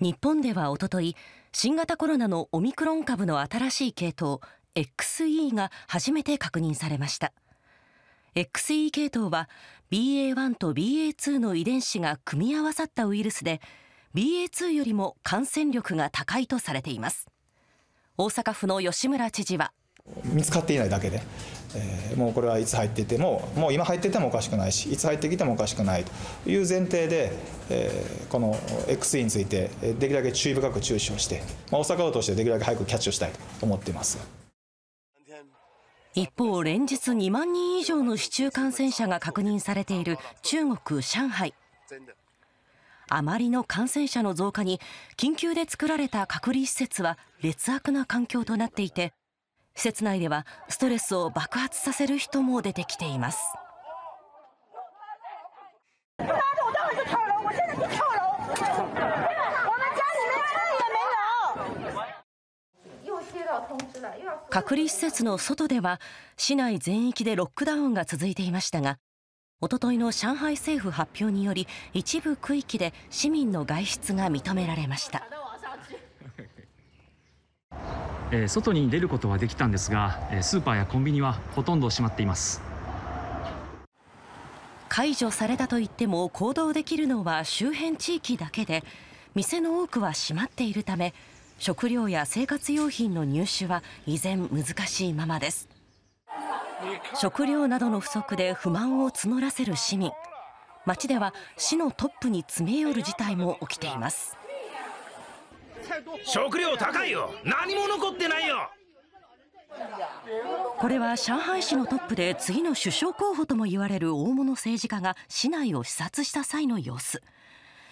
日本ではおととい新型コロナのオミクロン株の新しい系統 XE が初めて確認されました XE 系統は BA.1 と BA.2 の遺伝子が組み合わさったウイルスで BA.2 よりも感染力が高いとされています大阪府の吉村知事は見つかっていないだけで、えー、もうこれはいつ入っててももう今入っててもおかしくないしいつ入ってきてもおかしくないという前提で、えー、この XE についてできるだけ注意深く注視をして、まあ、大阪府としてできるだけ早くキャッチをしたいと思っています。一方、連日2万人以上の市中感染者が確認されている中国・上海。あまりの感染者の増加に緊急で作られた隔離施設は劣悪な環境となっていて施設内ではストレスを爆発させる人も出てきています。隔離施設の外では市内全域でロックダウンが続いていましたがおとといの上海政府発表により一部区域で市民の外出が認められました。え外に出ることはできたんですが、えスーパーやコンビニはほとんど閉まっています解除されたといっても行動できるのは周辺地域だけで店の多くは閉まっているため食料や生活用品の入手は依然難しいままです食料などの不足で不満を募らせる市民町では市のトップに詰め寄る事態も起きています食料高いよ何も残ってないよこれは上海市のトップで次の首相候補とも言われる大物政治家が市内を視察した際の様子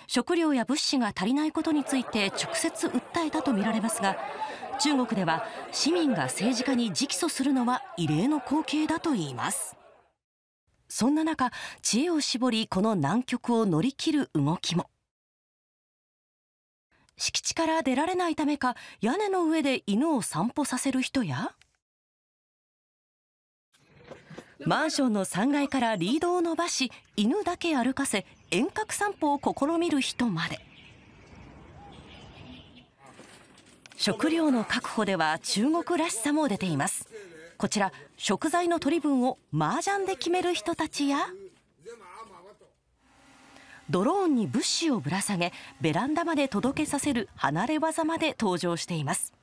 食料や物資が足りないことについて直接訴えたとみられますが中国では市民が政治家に直訴するのは異例の光景だといいますそんな中知恵を絞りこの難局を乗り切る動きも。敷地から出られないためか屋根の上で犬を散歩させる人やマンションの3階からリードを伸ばし犬だけ歩かせ遠隔散歩を試みる人まで食料の確保では中国らしさも出ていますこちら食材の取り分を麻雀で決める人たちやドローンに物資をぶら下げベランダまで届けさせる離れ技まで登場しています